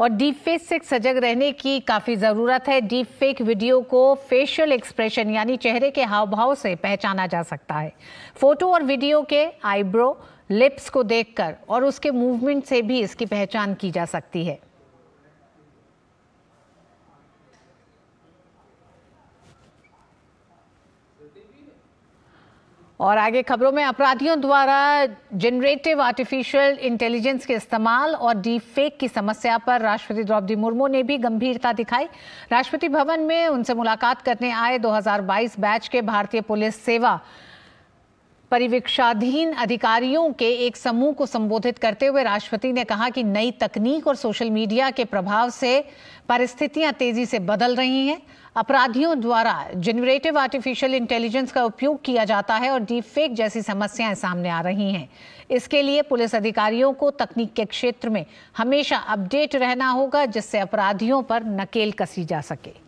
और deep fake से सजग रहने की काफ़ी ज़रूरत है डीप फेक वीडियो को फेशियल एक्सप्रेशन यानी चेहरे के हाव भाव से पहचाना जा सकता है फोटो और वीडियो के आईब्रो लिप्स को देखकर और उसके मूवमेंट से भी इसकी पहचान की जा सकती है और आगे खबरों में अपराधियों द्वारा जनरेटिव आर्टिफिशियल इंटेलिजेंस के इस्तेमाल और डीप फेक की समस्या पर राष्ट्रपति द्रौपदी मुर्मू ने भी गंभीरता दिखाई राष्ट्रपति भवन में उनसे मुलाकात करने आए 2022 बैच के भारतीय पुलिस सेवा परिवीक्षाधीन अधिकारियों के एक समूह को संबोधित करते हुए राष्ट्रपति ने कहा कि नई तकनीक और सोशल मीडिया के प्रभाव से परिस्थितियां तेजी से बदल रही हैं अपराधियों द्वारा जनरेटिव आर्टिफिशियल इंटेलिजेंस का उपयोग किया जाता है और डीप फेक जैसी समस्याएं सामने आ रही हैं इसके लिए पुलिस अधिकारियों को तकनीक के क्षेत्र में हमेशा अपडेट रहना होगा जिससे अपराधियों पर नकेल कसी जा सके